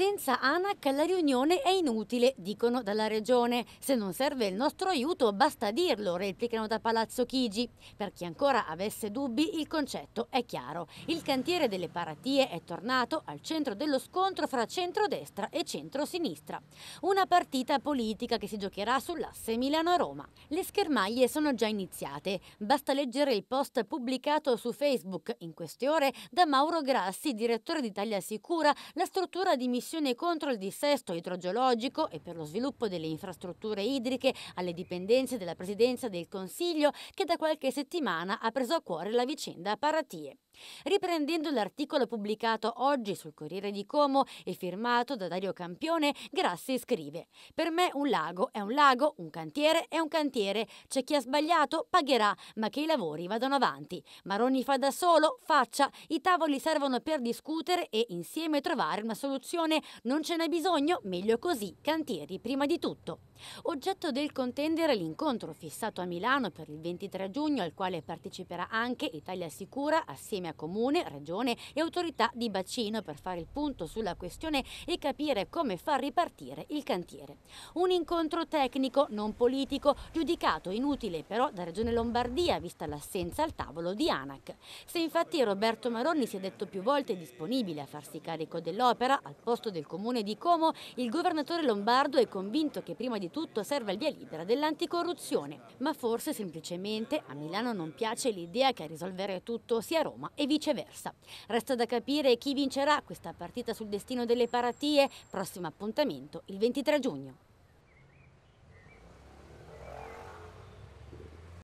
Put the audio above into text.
Senza ANAC la riunione è inutile, dicono dalla Regione. Se non serve il nostro aiuto basta dirlo, replicano da Palazzo Chigi. Per chi ancora avesse dubbi il concetto è chiaro. Il cantiere delle paratie è tornato al centro dello scontro fra centrodestra e centrosinistra. Una partita politica che si giocherà sull'asse Milano-Roma. Le schermaglie sono già iniziate. Basta leggere il post pubblicato su Facebook in queste ore da Mauro Grassi, direttore di Italia Sicura, la struttura di missione missione contro il dissesto idrogeologico e per lo sviluppo delle infrastrutture idriche alle dipendenze della Presidenza del Consiglio che da qualche settimana ha preso a cuore la vicenda a Paratie. Riprendendo l'articolo pubblicato oggi sul Corriere di Como e firmato da Dario Campione, Grassi scrive: Per me un lago è un lago, un cantiere è un cantiere. C'è chi ha sbagliato, pagherà, ma che i lavori vadano avanti. Maroni fa da solo, faccia. I tavoli servono per discutere e insieme trovare una soluzione. Non ce n'è bisogno, meglio così, cantieri prima di tutto. Oggetto del contendere l'incontro fissato a Milano per il 23 giugno, al quale parteciperà anche Italia Sicura assieme a insieme comune, regione e autorità di bacino per fare il punto sulla questione e capire come far ripartire il cantiere. Un incontro tecnico, non politico, giudicato inutile però da Regione Lombardia vista l'assenza al tavolo di ANAC. Se infatti Roberto Maroni si è detto più volte disponibile a farsi carico dell'opera al posto del comune di Como, il governatore lombardo è convinto che prima di tutto serva il via libera dell'anticorruzione. Ma forse semplicemente a Milano non piace l'idea che a risolvere tutto sia Roma e viceversa. Resta da capire chi vincerà questa partita sul destino delle paratie, prossimo appuntamento il 23 giugno.